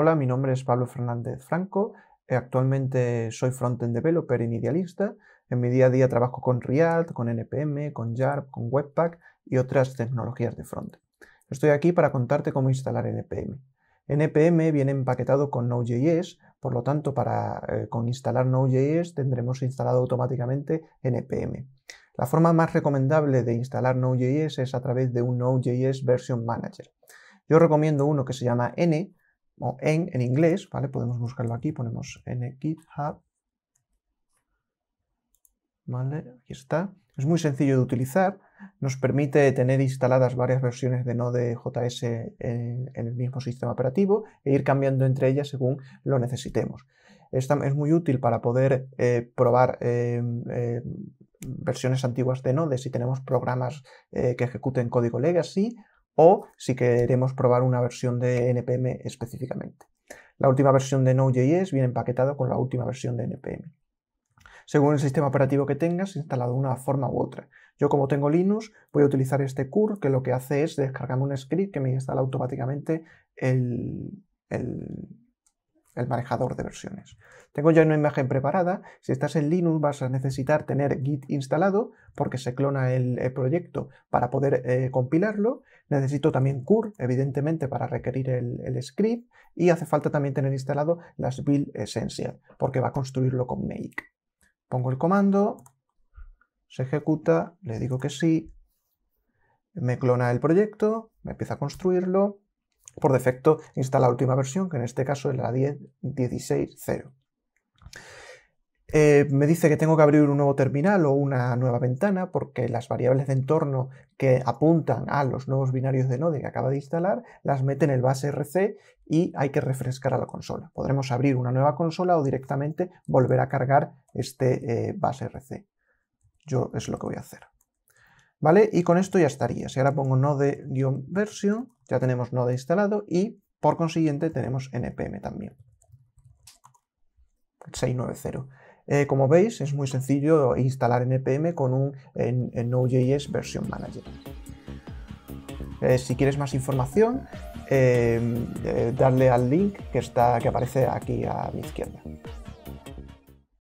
Hola, mi nombre es Pablo Fernández Franco. Eh, actualmente soy frontend developer en Idealista. En mi día a día trabajo con React, con NPM, con JARP, con Webpack y otras tecnologías de frontend. Estoy aquí para contarte cómo instalar NPM. NPM viene empaquetado con Node.js, por lo tanto, para eh, con instalar Node.js tendremos instalado automáticamente NPM. La forma más recomendable de instalar Node.js es a través de un Node.js Version Manager. Yo recomiendo uno que se llama N, o en, inglés, ¿vale? Podemos buscarlo aquí, ponemos en GitHub. ¿Vale? Aquí está. Es muy sencillo de utilizar. Nos permite tener instaladas varias versiones de Node.js en, en el mismo sistema operativo e ir cambiando entre ellas según lo necesitemos. Esta es muy útil para poder eh, probar eh, eh, versiones antiguas de Node si tenemos programas que ejecuten código legacy o si queremos probar una versión de NPM específicamente. La última versión de Node.js viene empaquetada con la última versión de NPM. Según el sistema operativo que tengas, instalado de una forma u otra. Yo como tengo Linux, voy a utilizar este curl que lo que hace es descargarme un script que me instala automáticamente el, el el manejador de versiones. Tengo ya una imagen preparada. Si estás en Linux vas a necesitar tener Git instalado porque se clona el proyecto para poder eh, compilarlo. Necesito también Curl, evidentemente, para requerir el, el, script. Y hace falta también tener instalado las build essential porque va a construirlo con make. Pongo el comando, se ejecuta, le digo que sí, me clona el proyecto, me empieza a construirlo por defecto instala la última versión, que en este caso es la 10.16.0. Eh, me dice que tengo que abrir un nuevo terminal o una nueva ventana porque las variables de entorno que apuntan a los nuevos binarios de Node que acaba de instalar las mete en el base RC y hay que refrescar a la consola. Podremos abrir una nueva consola o directamente volver a cargar este eh, base RC. Yo es lo que voy a hacer. ¿Vale? Y con esto ya estaría. Si ahora pongo node-version, ya tenemos Node instalado y por consiguiente tenemos npm también. 690. Eh, como veis, es muy sencillo instalar npm con un Node.js Version Manager. Eh, si quieres más información, eh, darle al link que, está, que aparece aquí a mi izquierda.